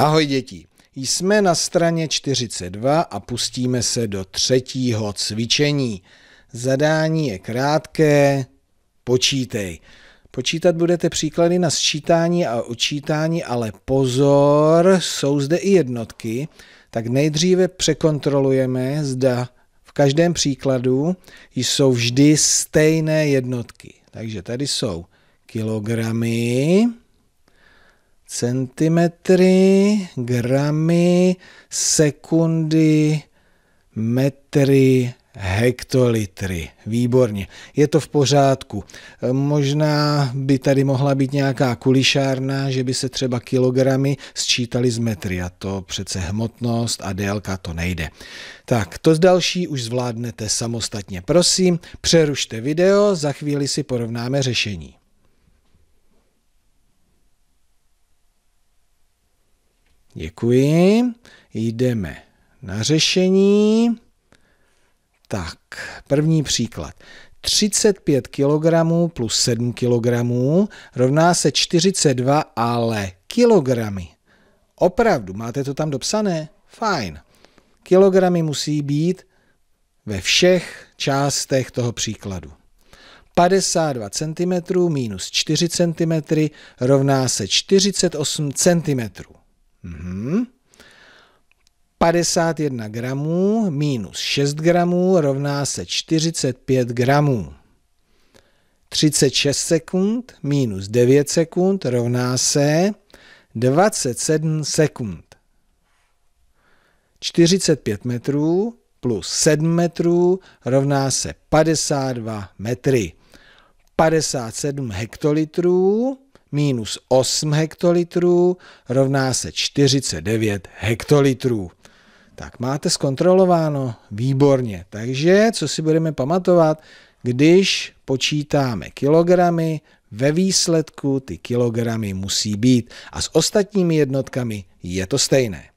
Ahoj děti, jsme na straně 42 a pustíme se do třetího cvičení. Zadání je krátké, počítej. Počítat budete příklady na sčítání a odčítání, ale pozor, jsou zde i jednotky, tak nejdříve překontrolujeme, zda v každém příkladu jsou vždy stejné jednotky. Takže tady jsou kilogramy, centimetry, gramy, sekundy, metry, hektolitry. Výborně, je to v pořádku. E, možná by tady mohla být nějaká kulišárna, že by se třeba kilogramy sčítaly z metry a to přece hmotnost a délka to nejde. Tak, to z další už zvládnete samostatně. Prosím, přerušte video, za chvíli si porovnáme řešení. Děkuji. Jdeme na řešení. Tak, první příklad. 35 kg plus 7 kg rovná se 42, ale kilogramy. Opravdu, máte to tam dopsané? Fajn. Kilogramy musí být ve všech částech toho příkladu. 52 cm minus 4 cm rovná se 48 cm. Mhm. 51 gramů minus 6 gramů rovná se 45 gramů. 36 sekund minus 9 sekund rovná se 27 sekund. 45 metrů plus 7 metrů rovná se 52 metry. 57 hektolitrů minus 8 hektolitrů rovná se 49 hektolitrů. Tak máte zkontrolováno? Výborně. Takže, co si budeme pamatovat, když počítáme kilogramy, ve výsledku ty kilogramy musí být a s ostatními jednotkami je to stejné.